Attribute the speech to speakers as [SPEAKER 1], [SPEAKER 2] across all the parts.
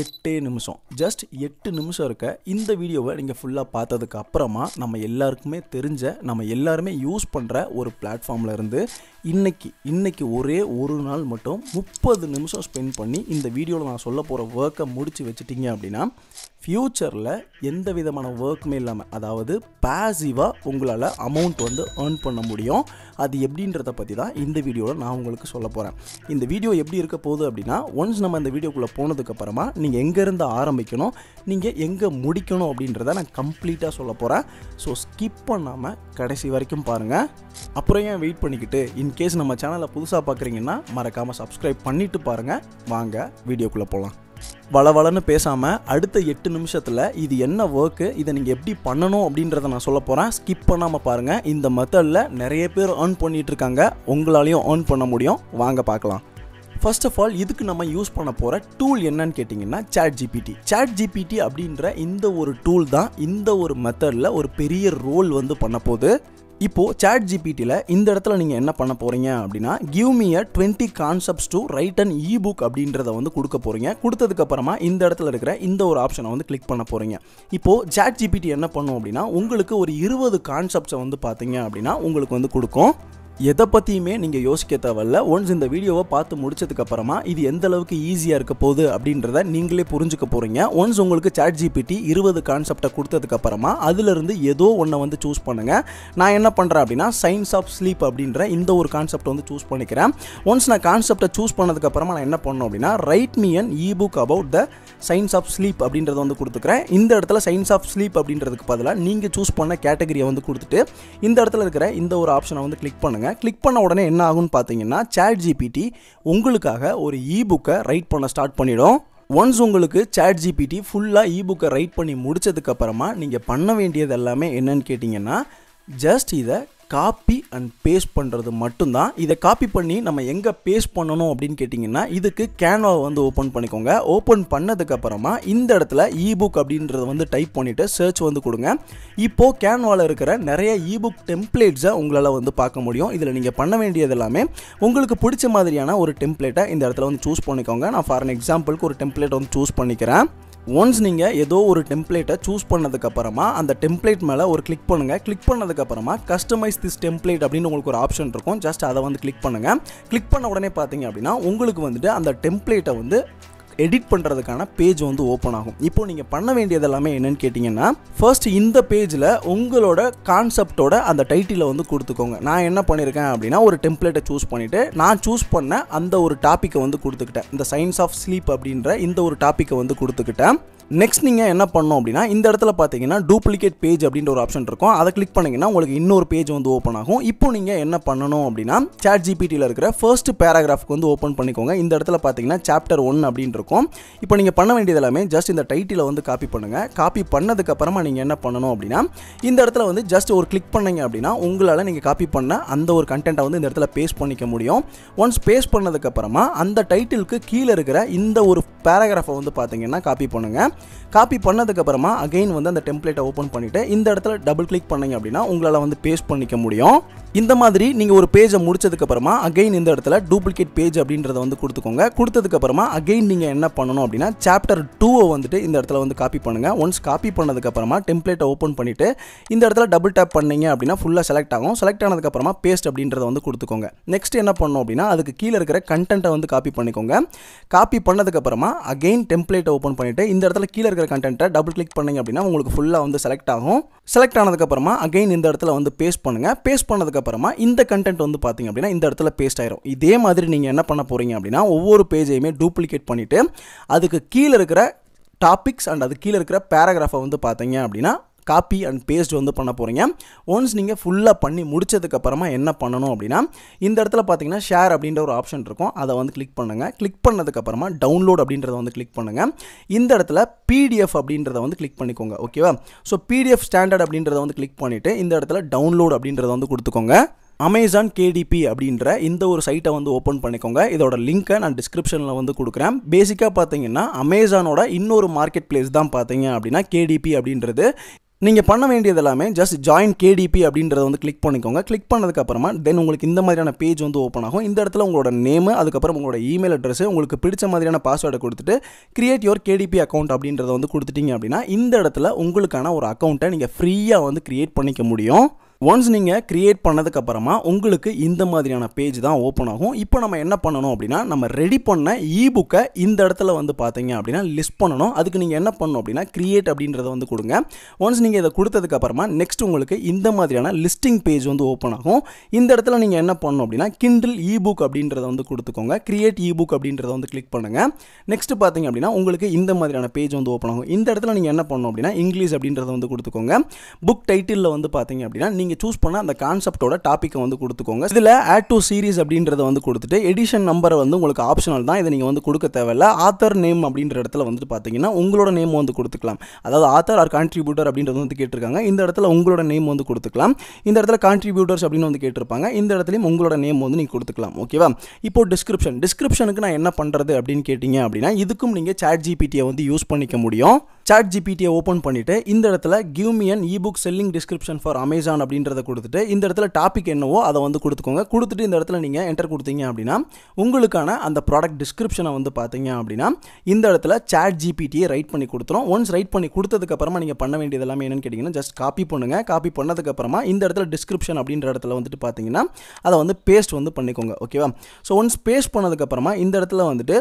[SPEAKER 1] எட்டே நிமிஷம் ஜஸ்ட் எட்டு நிமிஷம் இருக்க இந்த வீடியோவை நீங்கள் ஃபுல்லாக பார்த்ததுக்கு அப்புறமா நம்ம எல்லாருக்குமே தெரிஞ்ச நம்ம எல்லாருமே யூஸ் பண்ணுற ஒரு பிளாட்ஃபார்மில் இருந்து இன்றைக்கி இன்றைக்கி ஒரே ஒரு நாள் மட்டும் முப்பது நிமிஷம் ஸ்பெண்ட் பண்ணி இந்த வீடியோவில் நான் சொல்ல போகிற ஒர்க்கை முடித்து வச்சுட்டிங்க அப்படின்னா ஃப்யூச்சரில் எந்த விதமான ஒர்க்குமே இல்லாமல் அதாவது பேசிவாக உங்களால் அமௌண்ட் வந்து ஏர்ன் பண்ண முடியும் அது எப்படின்றத பற்றி தான் இந்த வீடியோவில் நான் உங்களுக்கு சொல்ல போகிறேன் இந்த வீடியோ எப்படி இருக்க போகுது அப்படின்னா ஒன்ஸ் நம்ம இந்த வீடியோக்குள்ளே போனதுக்கப்புறமா நீங்கள் எங்கேருந்து ஆரம்பிக்கணும் நீங்கள் எங்கே முடிக்கணும் அப்படின்றத நான் கம்ப்ளீட்டாக சொல்ல போகிறேன் ஸோ ஸ்கிப் பண்ணாமல் கடைசி வரைக்கும் பாருங்கள் அப்புறம் ஏன் வெயிட் பண்ணிக்கிட்டு இன்கேஸ் நம்ம சேனலை புதுசாக பார்க்குறீங்கன்னா மறக்காமல் சப்ஸ்கிரைப் பண்ணிவிட்டு பாருங்கள் வாங்க வீடியோக்குள்ளே போகலாம் வளவளன்னு பேசாமல் அடுத்த எட்டு நிமிஷத்தில் இது என்ன ஒர்க்கு இதை நீங்கள் எப்படி பண்ணணும் அப்படின்றத நான் சொல்ல போகிறேன் ஸ்கிப் பண்ணாமல் பாருங்கள் இந்த மெத்தடில் நிறைய பேர் ஏர்ன் பண்ணிகிட்ருக்காங்க உங்களாலையும் ஏர்ன் பண்ண முடியும் வாங்க பார்க்கலாம் ஃபர்ஸ்ட் ஆஃப் ஆல் இதுக்கு நம்ம யூஸ் பண்ண போகிற டூல் என்னன்னு கேட்டிங்கன்னா சேட் ஜிபிடி சேட் ஜிபிடி அப்படின்ற இந்த ஒரு டூல் தான் இந்த ஒரு மெத்தடில் ஒரு பெரிய ரோல் வந்து பண்ண போகுது இப்போது சேட் ஜிபிடியில் இந்த இடத்துல நீங்கள் என்ன பண்ண போகிறீங்க அப்படின்னா give me a twenty concepts to write and e book அப்படின்றத வந்து கொடுக்க போகிறீங்க கொடுத்ததுக்கப்புறமா இந்த இடத்துல இருக்கிற இந்த ஒரு ஆப்ஷனை வந்து கிளிக் பண்ண போகிறீங்க இப்போது சேட் ஜிபிடி என்ன பண்ணும் அப்படின்னா உங்களுக்கு ஒரு இருபது கான்செப்ட்ஸை வந்து பார்த்தீங்க அப்படின்னா உங்களுக்கு வந்து கொடுக்கும் எதை பற்றியுமே நீங்கள் யோசிக்க தேவையில்ல ஒன்ஸ் இந்த வீடியோவை பார்த்து முடிச்சதுக்கப்புறமா இது எந்த அளவுக்கு ஈஸியாக இருக்க போகுது அப்படின்றத நீங்களே புரிஞ்சுக்க போகிறீங்க ஒன்ஸ் உங்களுக்கு சாட் ஜிபிடி இருபது கான்செப்டை கொடுத்ததுக்கப்புறமா அதிலிருந்து ஏதோ ஒன்றை வந்து சூஸ் பண்ணுங்கள் நான் என்ன பண்ணுறேன் அப்படின்னா சயின்ஸ் ஆஃப் ஸ்லீப் அப்படின்ற இந்த ஒரு கான்செப்ட் வந்து சூஸ் பண்ணிக்கிறேன் ஒன்ஸ் நான் கான்செப்டை சூஸ் பண்ணதுக்கப்புறமா நான் என்ன பண்ணணும் அப்படின்னா write me an e book about the science of sleep அப்படின்றத வந்து கொடுத்துக்கிறேன் இந்த இடத்துல சயின்ஸ் ஆஃப் ஸ்லீப் அப்படின்றதுக்கு பதிலாக நீங்கள் சூஸ் பண்ண கேட்டகரியை வந்து கொடுத்துட்டு இந்த இடத்துல இருக்கிற இந்த ஒரு ஆப்ஷனை வந்து கிளிக் பண்ணுங்கள் கிளிக் பண்ண உடனே என்ன ஆகும்னு பார்த்தீங்கன்னா சேட் ஜிபிடி உங்களுக்காக ஒரு இ புக்கை ரைட் பண்ண ஸ்டார்ட் பண்ணிவிடும் ஒன்ஸ் உங்களுக்கு சேட் ஜிபிடி ஃபுல்லாக இ புக்கை ரைட் பண்ணி முடித்ததுக்கப்புறமா நீங்கள் பண்ண வேண்டியது எல்லாமே என்னன்னு கேட்டிங்கன்னா ஜஸ்ட் இதை காப்பி அண்ட் பேஸ்ட் பண்ணுறது மட்டும்தான் இதை காப்பி பண்ணி நம்ம எங்கே பேஸ்ட் பண்ணணும் அப்படின்னு கேட்டிங்கன்னா இதுக்கு கேன்வாவை வந்து ஓப்பன் பண்ணிக்கோங்க ஓப்பன் பண்ணதுக்கப்புறமா இந்த இடத்துல இபுக் அப்படின்றத வந்து டைப் பண்ணிவிட்டு சர்ச் வந்து கொடுங்க இப்போது கேன்வாவில் இருக்கிற நிறைய இபுக் டெம்ப்ளேட்ஸை உங்களால் வந்து பார்க்க முடியும் இதில் நீங்கள் பண்ண வேண்டியது எல்லாமே உங்களுக்கு பிடிச்ச மாதிரியான ஒரு டெம்ப்ளேட்டை இந்த இடத்துல வந்து சூஸ் பண்ணிக்கோங்க நான் ஃபார் எக்ஸாம்பிளுக்கு ஒரு டெம்ப்ளேட் வந்து சூஸ் பண்ணிக்கிறேன் ஒன்ஸ் நீங்கள் ஏதோ ஒரு டெம்ப்ளேட்டை சூஸ் பண்ணதுக்கப்புறமா அந்த டெம்ப்ளேட் மேலே ஒரு கிளிக் பண்ணுங்கள் கிளிக் பண்ணதுக்கப்புறமா கஸ்டமைஸ் திஸ் டெம்ப்ளேட் அப்படின்னு உங்களுக்கு ஒரு ஆப்ஷன் இருக்கும் ஜஸ்ட் அதை வந்து கிளிக் பண்ணுங்கள் கிளிக் பண்ண உடனே பார்த்தீங்க அப்படின்னா உங்களுக்கு வந்துட்டு அந்த டெம்ப்ளேட்டை வந்து எடிட் பண்ணுறதுக்கான பேஜ் வந்து ஓப்பன் ஆகும் இப்போ நீங்கள் பண்ண வேண்டியது எல்லாமே என்னென்னு கேட்டிங்கன்னா ஃபர்ஸ்ட் இந்த பேஜில் உங்களோட கான்செப்டோட அந்த டைட்டிலை வந்து கொடுத்துக்கோங்க நான் என்ன பண்ணியிருக்கேன் அப்படின்னா ஒரு டெம்ப்ளேட்டை சூஸ் பண்ணிவிட்டு நான் சூஸ் பண்ண அந்த ஒரு டாப்பிக்கை வந்து கொடுத்துக்கிட்டேன் இந்த சயின்ஸ் ஆஃப் ஸ்லீப் அப்படின்ற இந்த ஒரு டாப்பிக்கை வந்து கொடுத்துக்கிட்டேன் நெக்ஸ்ட் நீங்கள் என்ன பண்ணோம் அப்படின்னா இந்த இடத்துல பார்த்தீங்கன்னா டூப்ளிகேட் பேஜ் அப்படின்ற ஒரு ஆப்ஷன் இருக்கும் அதை கிளிக் பண்ணிங்கன்னா உங்களுக்கு இன்னொரு பேஜ் வந்து ஓப்பன் ஆகும் இப்போ நீங்கள் என்ன பண்ணணும் அப்படின்னா சேட் ஜிபிடியில் இருக்கிற ஃபர்ஸ்ட் பேராகிராஃப்க்கு வந்து ஓப்பன் பண்ணிக்கோங்க இந்த இடத்துல பார்த்தீங்கன்னா சாப்டர் ஒன் அப்படின்னு இருக்கும் இப்போ நீங்கள் பண்ண வேண்டியது எல்லாமே ஜஸ்ட் இந்த டைட்டிலை வந்து காப்பி பண்ணுங்கள் காப்பி பண்ணதுக்கப்புறமா நீங்கள் என்ன பண்ணணும் அப்படின்னா இந்த இடத்துல வந்து ஜஸ்ட் ஒரு கிளிக் பண்ணிங்க அப்படின்னா உங்களால் நீங்கள் காப்பி பண்ண அந்த ஒரு கண்டென்ட்டை வந்து இந்த இடத்துல பேஸ்ட் பண்ணிக்க முடியும் ஒன்ஸ் பேஸ்ட் பண்ணதுக்கப்புறமா அந்த டைட்டிலுக்கு கீழே இருக்கிற இந்த ஒரு பேராகிராஃபை வந்து பார்த்தீங்கன்னா காப்பி பண்ணுங்கள் காப்பி பண்ணதுக்கப்புறமா அகெயின் வந்து அந்த டெம்ப்ளேட்டை ஓப்பன் பண்ணிவிட்டு இந்த இடத்துல டபுள் கிளிக் பண்ணிங்க அப்படின்னா உங்களால் வந்து பேஸ்ட் பண்ணிக்க முடியும் இந்த மாதிரி நீங்கள் ஒரு பேஜை முடிச்சதுக்கப்புறமா அகெயின் இந்த இடத்துல டூப்ளிகேட் பேஜ் அப்படின்றத வந்து கொடுத்துக்கோங்க கொடுத்ததுக்கப்புறமா அகெயின் நீங்கள் என்ன பண்ணணும் அப்படின்னா சாப்டர் டூவை வந்துட்டு இந்த இடத்துல வந்து காப்பி பண்ணுங்கள் ஒன்ஸ் காப்பி பண்ணதுக்கப்புறமா டெம்ப்ளேட்டை ஓப்பன் பண்ணிவிட்டு இந்த இடத்துல டபுள் டேப் பண்ணிங்க அப்படின்னா ஃபுல்லாக செலக்ட் ஆகும் செலக்ட் ஆனதுக்கப்புறமா பேஸ்ட் அப்படின்றத வந்து கொடுத்துக்கோங்க நெக்ஸ்ட் என்ன பண்ணணும் அப்படின்னா அதுக்கு கீழே இருக்கிற கண்டென்ட்டை வந்து காப்பி பண்ணிக்கோங்க காப்பி பண்ணதுக்கப்புறமா அகைன் டெம்ப்ளேட்டை ஓப்பன் பண்ணிவிட்டு இந்த இடத்துல கீழே இருக்கிற கண்டென்ட்டை டபுள் கிளிக் பண்ணிங்க அப்படின்னா உங்களுக்கு ஃபுல்லாக வந்து செலக்ட் ஆகும் செலக்ட் ஆனதுக்கப்புறமா அகைன் இந்த இடத்துல வந்து பேஸ்ட் பண்ணுங்கள் பேஸ்ட் பண்ணதுக்கப்புறமா இந்த கண்டென்ட் வந்து பார்த்திங்க அப்படின்னா இந்த இடத்துல பேஸ்ட் ஆயிரும் இதே மாதிரி நீங்கள் என்ன பண்ண போகிறீங்க அப்படின்னா ஒவ்வொரு பேஜையுமே டூப்ளிகேட் பண்ணிவிட்டு அதுக்கு கீழே இருக்கிற டாபிக்ஸ் அண்ட் அது கீழே இருக்கிற பேராகிராஃபை வந்து பார்த்தீங்க அப்படின்னா காப்பி அண்ட் பேஸ்ட் வந்து பண்ண போகிறீங்க ஒன்ஸ் நீங்கள் ஃபுல்லாக பண்ணி முடிச்சதுக்கப்புறமா என்ன பண்ணணும் அப்படின்னா இந்த இடத்துல பார்த்தீங்கன்னா ஷேர் அப்படின்ற ஒரு ஆப்ஷன் இருக்கும் அதை வந்து கிளிக் பண்ணுங்கள் கிளிக் பண்ணதுக்கப்புறமா டவுன்லோட் அப்படின்றத வந்து கிளிக் பண்ணுங்கள் இந்த இடத்துல பிடிஎஃப் அப்படின்றத வந்து கிளிக் பண்ணிக்கோங்க ஓகேவா ஸோ பிடிஎஃப் ஸ்டாண்டர்ட் அப்படின்றத வந்து கிளிக் பண்ணிவிட்டு இந்த இடத்துல டவுன்லோட் அப்படின்றத வந்து கொடுத்துக்கோங்க அமேசான் கேடிபி அப்படின்ற இந்த ஒரு சைட்டை வந்து ஓப்பன் பண்ணிக்கோங்க இதோட லிங்க்கை நான் டிஸ்கிரிப்ஷனில் வந்து கொடுக்குறேன் பேசிக்காக பார்த்தீங்கன்னா அமேசானோட இன்னொரு மார்க்கெட் பிளேஸ் தான் பார்த்தீங்க அப்படின்னா கேடிபி அப்படின்றது நீங்கள் பண்ண வேண்டியது எல்லாமே ஜஸ்ட் ஜாயின் கேடிபி அப்படின்றத வந்து கிளிக் பண்ணிக்கோங்க கிளிக் பண்ணதுக்கப்புறமா தென் உங்களுக்கு இந்த மாதிரியான பேஜ் வந்து ஓப்பன் ஆகும் இந்த இடத்துல உங்களோட நேம் அதுக்கப்புறம் உங்களோட இமெயில் அட்ரஸ் உங்களுக்கு பிடிச்ச மாதிரியான பாஸ்வேர்டை கொடுத்துட்டு கிரியேட் யுவர் கேடிபி அக்கௌண்ட் அப்படின்றத வந்து கொடுத்துட்டீங்க அப்படின்னா இந்த இடத்துல உங்களுக்கான ஒரு அக்கௌண்ட்டை நீங்கள் ஃப்ரீயாக வந்து கிரியேட் பண்ணிக்க முடியும் ஒன்ஸ் நீங்கள் க்ரியேட் பண்ணதுக்கப்புறமா உங்களுக்கு இந்த மாதிரியான பேஜ் தான் ஓப்பன் ஆகும் இப்போ நம்ம என்ன பண்ணணும் அப்படின்னா நம்ம ரெடி பண்ண இ புக்கை இந்த இடத்துல வந்து பார்த்தீங்க அப்படின்னா லிஸ்ட் பண்ணணும் அதுக்கு நீங்கள் என்ன பண்ணணும் அப்படின்னா க்ரியேட் அப்படின்றத வந்து கொடுங்க ஒன்ஸ் நீங்கள் இதை கொடுத்ததுக்கப்புறமா நெக்ஸ்ட் உங்களுக்கு இந்த மாதிரியான லிஸ்டிங் பேஜ் வந்து ஓப்பன் ஆகும் இந்த இடத்துல நீங்கள் என்ன பண்ணணும் அப்படின்னா கிண்டில் இ புக் அப்படின்றத வந்து கொடுத்துக்கோங்க கிரியேட் இ புக் அப்படின்றத வந்து கிளிக் பண்ணுங்கள் நெக்ஸ்ட் பார்த்தீங்க அப்படின்னா உங்களுக்கு இந்த மாதிரியான பேஜ் வந்து ஓப்பன் ஆகும் இந்த இடத்துல நீங்கள் என்ன பண்ணணும் அப்படின்னா இங்கிலீஷ் அப்படின்றத வந்து கொடுத்துக்கோங்க புக் டைட்டிலில் வந்து பார்த்தீங்க அப்படின்னா நீங்கள் நீங்கள் சூஸ் பண்ண அந்த கான்செப்டோட டாப்பிக்கை வந்து கொடுத்துக்கோங்க இதில் ஆட் டூ சீரிஸ் அப்படின்றத வந்து கொடுத்துட்டு எடிஷன் நம்பரை வந்து உங்களுக்கு ஆப்ஷனல் தான் இதை நீங்கள் வந்து கொடுக்க தேவையில்ல ஆத்தர் நேம் அப்படின்ற இடத்துல வந்துட்டு பார்த்தீங்கன்னா உங்களோட நேம் வந்து கொடுத்துக்கலாம் அதாவது ஆத்தர் ஆர் கான்ட்ரிபியூட்டர் அப்படின்றது வந்து கேட்டிருக்காங்க இந்த இடத்துல உங்களோட நேம் வந்து கொடுத்துக்கலாம் இந்த இடத்துல கான்ட்ரிபியூட்டர்ஸ் அப்படின்னு வந்து கேட்டிருப்பாங்க இந்த இடத்துலையும் உங்களோட நேம் வந்து நீங்கள் கொடுத்துக்கலாம் ஓகேவா இப்போ டிஸ்கிரிப்ஷன் டிஸ்கிரிப்ஷனுக்கு நான் என்ன பண்ணுறது அப்படின்னு கேட்டிங்க அப்படின்னா இதுக்கும் நீங்கள் சேட் ஜிபிடியை வந்து யூஸ் பண்ணிக்க முடியும் சாட் ஜிபிடியை ஓப்பன் பண்ணிவிட்டு இந்த இடத்துல கியூமியன் e book ebook selling description for Amazon அப்படின்றத கொடுத்துட்டு இந்த இடத்துல டாபிக் என்னவோ அதை வந்து கொடுத்துக்கோங்க கொடுத்துட்டு இந்த இடத்துல நீங்கள் என்டர் கொடுத்தீங்க அப்படின்னா உங்களுக்கான அந்த ப்ராடக்ட் டிஸ்கிரிப்ஷனை வந்து பார்த்தீங்க அப்படின்னா இந்த இடத்துல சாட் ஜிபிடியை ரைட் பண்ணி கொடுத்துரும் ஒன்ஸ் ரைட் பண்ணி கொடுத்ததுக்கப்புறமா நீங்கள் பண்ண வேண்டியது எல்லாமே என்னென்னு கேட்டிங்கன்னா ஜஸ்ட் காப்பி பண்ணுங்கள் காப்பி பண்ணதுக்கப்புறமா இந்த இடத்துல டிஸ்கிரிப்ஷன் அப்படின்ற இடத்துல வந்துட்டு பார்த்தீங்கன்னா அதை வந்து பேஸ்ட் வந்து பண்ணிக்கோங்க ஓகேவா ஸோ ஒன்ஸ் பேஸ்ட் பண்ணதுக்கப்புறமா இந்த இடத்துல வந்துட்டு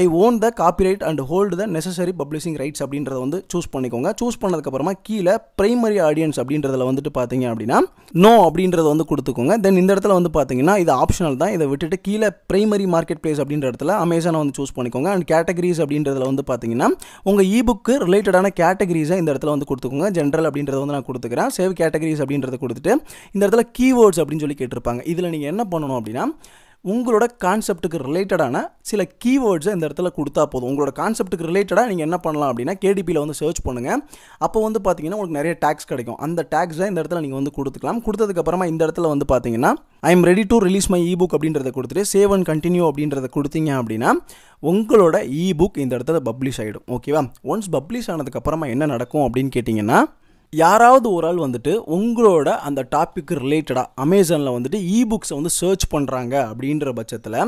[SPEAKER 1] I own the copyright and hold the necessary publishing rights அப்படின்றத வந்து சூஸ் பண்ணிக்கோங்க சூஸ் பண்ணதுக்கப்புறமா கீழே பிரைமரி ஆடியன்ஸ் அப்படின்றதில் வந்துட்டு பார்த்தீங்க அப்படின்னா நோ அப்படின்றத வந்து கொடுத்துக்கோங்க தென் இந்த இடத்துல வந்து பார்த்தீங்கன்னா இது ஆப்ஷனல் தான் இதை விட்டுட்டு கீழே பிரைமரி மார்க்கெட் பிளேஸ் அப்படின்ற இடத்துல அமேசானை வந்து சூஸ் பண்ணிக்கோங்க அண்ட் கேட்டகரிஸ் அப்படின்றதில் வந்து பார்த்தீங்கன்னா உங்கள் இபுக்கு ரிலேட்டடான கேட்டகரிஸை இந்த இடத்துல வந்து கொடுத்துக்கோங்க ஜென்ரல் அப்படின்றத வந்து நான் கொடுத்துக்கிறேன் சேவ் கேட்டகரிஸ் அப்படின்றத கொடுத்துட்டு இந்த இடத்துல கீவேர்ட்ஸ் அப்படின்னு சொல்லி கேட்டிருப்பாங்க இதில் நீங்கள் என்ன பண்ணணும் அப்படின்னா உங்களோட கான்செப்ட்டுக்கு ரிலேட்டடான சில கீவேர்ட்ஸை இந்த இடத்துல கொடுத்தா போதும் உங்களோட கான்செப்ட்டுக்கு ரிலேட்டடாக நீங்கள் என்ன பண்ணலாம் அப்படின்னா கேடிபியில் வந்து சர்ச் பண்ணுங்கள் அப்போ வந்து பார்த்தீங்கன்னா உங்களுக்கு நிறைய டேக்ஸ் கிடைக்கும் அந்த டேக்ஸை இந்த இடத்துல நீங்கள் வந்து கொடுத்துக்கலாம் கொடுத்ததுக்கப்புறமா இந்த இடத்துல வந்து பார்த்தீங்கன்னா I am ready to release my e book அப்படின்றத கொடுத்துட்டு சேவ் அண்ட் கண்டினியூ அப்படின்றத கொடுத்தீங்க அப்படின்னா உங்களோட இ புக் இந்த இடத்துல பப்ளிஷ் ஆகிடும் ஓகேவா ஒன்ஸ் பப்ளிஷ் ஆனதுக்கப்புறமா என்ன நடக்கும் அப்படின்னு கேட்டிங்கன்னா யாராவது ஒரு ஆள் வந்துட்டு உங்களோட அந்த டாப்பிக்கு ரிலேட்டடாக அமேசானில் வந்துட்டு இ புக்ஸை வந்து சர்ச் பண்ணுறாங்க அப்படின்ற பட்சத்தில்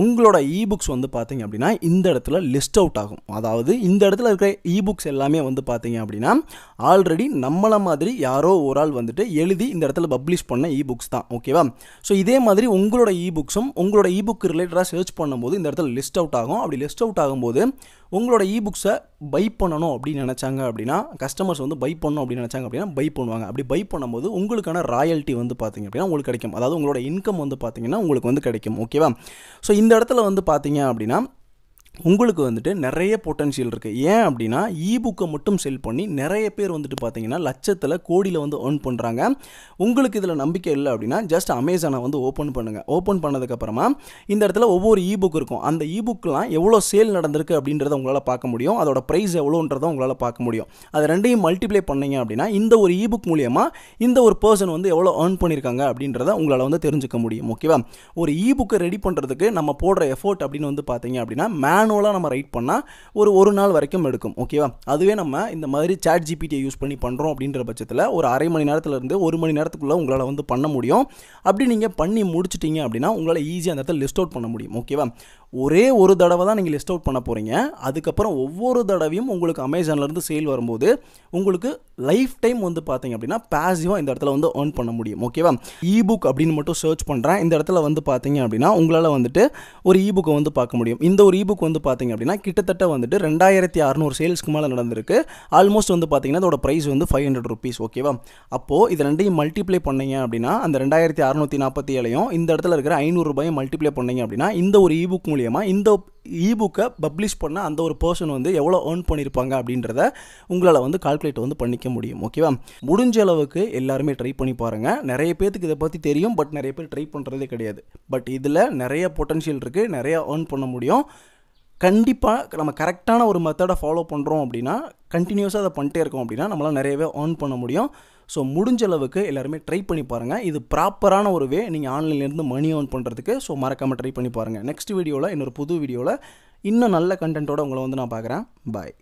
[SPEAKER 1] உங்களோட இபுக்ஸ் வந்து பார்த்தீங்க அப்படின்னா இந்த இடத்துல லிஸ்ட் அவுட் ஆகும் அதாவது இந்த இடத்துல இருக்கிற இபுக்ஸ் எல்லாமே வந்து பார்த்தீங்க அப்படின்னா ஆல்ரெடி நம்மளை மாதிரி யாரோ ஒரு ஆள் வந்துட்டு எழுதி இந்த இடத்துல பப்ளிஷ் பண்ண இபுக்ஸ் தான் ஓகேவா ஸோ இதே மாதிரி உங்களோட இபுக்ஸும் உங்களோட இபுக் ரிலேட்டடாக சர்ச் பண்ணும்போது இந்த இடத்துல லிஸ்ட் அவுட் ஆகும் அப்படி லிஸ்ட் அவுட் ஆகும்போது உங்களோட இபுக்ஸை பை பண்ணணும் அப்படின்னு நினச்சாங்க அப்படின்னா கஸ்டமர்ஸ் வந்து பை பண்ணணும் அப்படின்னு நினச்சாங்க அப்படின்னா பை பண்ணுவாங்க அப்படி பை பண்ணும்போது உங்களுக்கான ராயல்ட்டி வந்து பார்த்திங்க அப்படின்னா உங்களுக்கு கிடைக்கும் அதாவது உங்களோட இன்கம் வந்து பார்த்திங்கன்னா உங்களுக்கு வந்து கிடைக்கும் ஓகேவா ஸோ இந்த இடத்துல வந்து பார்த்தீங்க அப்படின்னா உங்களுக்கு வந்துட்டு நிறைய பொட்டன்ஷியல் இருக்குது ஏன் அப்படின்னா இ புக்கை மட்டும் செல் பண்ணி நிறைய பேர் வந்துட்டு பார்த்தீங்கன்னா லட்சத்தில் கோடியில் வந்து ஏர்ன் பண்ணுறாங்க உங்களுக்கு இதில் நம்பிக்கை இல்லை அப்படின்னா ஜஸ்ட் அமேசானை வந்து ஓப்பன் பண்ணுங்கள் ஓப்பன் பண்ணதுக்கப்புறமா இந்த இடத்துல ஒவ்வொரு இ புக் இருக்கும் அந்த இ புக்கெலாம் எவ்வளோ சேல் நடந்திருக்கு அப்படின்றத உங்களால் பார்க்க முடியும் அதோட ப்ரைஸ் எவ்வளோன்றதை உங்களால் பார்க்க முடியும் அது ரெண்டையும் மல்டிப்ளை பண்ணீங்க அப்படின்னா இந்த ஒரு இ புக் மூலியமாக இந்த ஒரு பர்சன் வந்து எவ்வளோ ஏர்ன் பண்ணியிருக்காங்க அப்படின்றத உங்களால் வந்து தெரிஞ்சுக்க முடியும் ஓகேவா ஒரு இ புக்கை ரெடி பண்ணுறதுக்கு நம்ம போடுற எஃபோர்ட் அப்படின்னு வந்து பார்த்தீங்க அப்படின்னா மேன் மேனுவலாக நம்ம ரைட் பண்ணால் ஒரு ஒரு நாள் வரைக்கும் எடுக்கும் ஓகேவா அதுவே நம்ம இந்த மாதிரி சாட் ஜிபிடியை யூஸ் பண்ணி பண்ணுறோம் அப்படின்ற பட்சத்தில் ஒரு அரை மணி நேரத்துலேருந்து ஒரு மணி நேரத்துக்குள்ளே உங்களால் வந்து பண்ண முடியும் அப்படி நீங்கள் பண்ணி முடிச்சிட்டிங்க அப்படின்னா உங்களால் ஈஸியாக அந்த இடத்துல லிஸ்ட் அவுட் பண்ண முடியும் ஓகேவா ஒரே ஒரு தடவை தான் நீங்கள் லிஸ்ட் அவுட் பண்ண போகிறீங்க அதுக்கப்புறம் ஒவ்வொரு தடவையும் உங்களுக்கு அமேசான்லேருந்து சேல் வரும்போது உங்களுக்கு லைஃப் டைம் வந்து பார்த்தீங்க அப்படின்னா பேசிவாக இந்த இடத்துல வந்து ஏர்ன் பண்ண முடியும் ஓகேவா இ புக் அப்படின்னு மட்டும் சர்ச் பண்ணுறேன் இந்த இடத்துல வந்து பார்த்தீங்க அப்படின்னா உங்களால் வந்துட்டு ஒரு இ வந்து பார்க்க முடியும் இந்த ஒரு இ வந்து வந்து பார்த்திங்க அப்படின்னா கிட்டத்தட்ட வந்துட்டு ரெண்டாயிரத்தி அறநூறு சேல்ஸ்க்கு மேலே நடந்திருக்கு ஆல்மோஸ்ட் வந்து பார்த்திங்கன்னா அதோட ப்ரைஸ் வந்து ஃபைவ் ஹண்ட்ரட் ருபீஸ் ஓகேவா அப்போது இது ரெண்டையும் மல்டிப்ளை பண்ணீங்க அப்படின்னா அந்த ரெண்டாயிரத்தி அறநூற்றி நாற்பத்தி ஏழையும் இந்த இடத்துல இருக்கிற ஐநூறுரூபாயும் மல்டிப்ளை பண்ணீங்க அப்படின்னா இந்த ஒரு இ புக் மூலியமாக இந்த இபுக்கை பப்ளிஷ் பண்ண அந்த ஒரு பர்சன் வந்து எவ்வளோ ஏர்ன் பண்ணியிருப்பாங்க அப்படின்றத உங்களால் வந்து கால்குலேட் வந்து பண்ணிக்க முடியும் ஓகேவா முடிஞ்ச அளவுக்கு எல்லாருமே ட்ரை பண்ணி பாருங்கள் நிறைய பேத்துக்கு இதை பற்றி தெரியும் பட் நிறைய பேர் ட்ரை பண்ணுறதே கிடையாது பட் இதில் நிறைய பொட்டன்ஷியல் இருக்குது நிறையா ஏர்ன் பண்ண முடியும் கண்டிப்பாக நம்ம கரெக்டான ஒரு மெத்தடை ஃபாலோ பண்ணுறோம் அப்படின்னா கண்டினியூஸாக அதை பண்ணிட்டே இருக்கோம் அப்படின்னா நம்மளால் நிறையவே ஏர்ன் பண்ண முடியும் ஸோ முடிஞ்ச அளவுக்கு எல்லாருமே ட்ரை பண்ணி பாருங்கள் இது ப்ராப்பரான ஒரு வே நீங்கள் ஆன்லைன்லேருந்து மணி ஏர்ன் பண்ணுறதுக்கு ஸோ மறக்காமல் ட்ரை பண்ணி பாருங்கள் நெக்ஸ்ட் வீடியோவில் இன்னொரு புது வீடியோவில் இன்னும் நல்ல கண்டென்ட்டோட உங்களை வந்து நான் பார்க்குறேன் பாய்